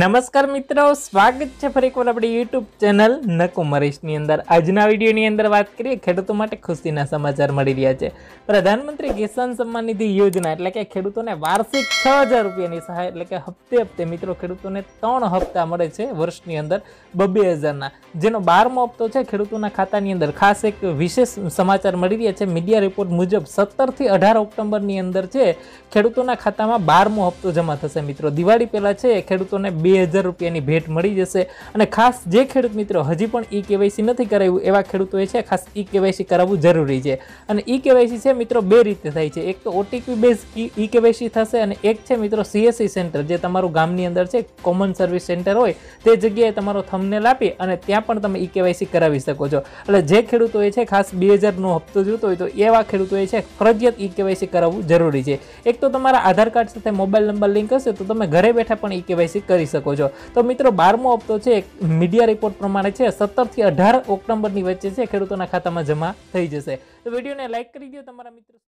નમસ્કાર મિત્રો સ્વાગત છે ફરી એકવાર આપણી યુટ્યુબ ચેનલ નકુમરીશની અંદર આજના વિડીયોની અંદર વાત કરીએ ખેડૂતો માટે ખુશીના સમાચાર મળી રહ્યા છે પ્રધાનમંત્રી કિસાન સન્માન નિધિ યોજના એટલે કે ખેડૂતોને વાર્ષિક છ હજાર રૂપિયાની સહાય એટલે કે હપ્તે હપ્તે મિત્રો ખેડૂતોને ત્રણ હપ્તા મળે છે વર્ષની અંદર બબ્બે હજારના જેનો બારમો હપ્તો છે ખેડૂતોના ખાતાની અંદર ખાસ એક વિશેષ સમાચાર મળી રહ્યા છે મીડિયા રિપોર્ટ મુજબ સત્તરથી અઢાર ઓક્ટોબરની અંદર છે ખેડૂતોના ખાતામાં બારમો હપ્તો જમા થશે મિત્રો દિવાળી પહેલાં છે ખેડૂતોને બે હજાર રૂપિયાની ભેટ મળી જશે અને ખાસ જે ખેડૂત મિત્રો હજી પણ ઈ કેવાયસી નથી કરાવ્યું એવા ખેડૂતોએ છે ખાસ ઈ કેવાયસી કરાવવું જરૂરી છે અને ઈ કેવાયસી છે મિત્રો બે રીતે થાય છે એક તો ઓટીપી બેઝ ઈ કેવાયસી થશે અને એક છે મિત્રો સીએસસી સેન્ટર જે તમારું ગામની અંદર છે કોમન સર્વિસ સેન્ટર હોય તે જગ્યાએ તમારો થંબનેલ આપી અને ત્યાં પણ તમે ઈ કેવાયસી કરાવી શકો છો એટલે જે ખેડૂતોએ છે ખાસ બે હજારનો હપ્તો જોતો હોય તો એવા ખેડૂતોએ છે ફરજિયાત ઈ કેવાયસી કરાવવું જરૂરી છે એક તો તમારા આધાર કાર્ડ સાથે મોબાઈલ નંબર લિંક હશે તો તમે ઘરે બેઠા પણ ઈ કેવાયસી કરી શકો શકો છો તો મિત્રો બારમો હપ્તો છે મીડિયા રિપોર્ટ પ્રમાણે છે સત્તરથી અઢાર ઓક્ટોબરની વચ્ચે છે ખેડૂતોના ખાતામાં જમા થઈ જશે તો વિડીયોને લાઇક કરી દો તમારા મિત્રો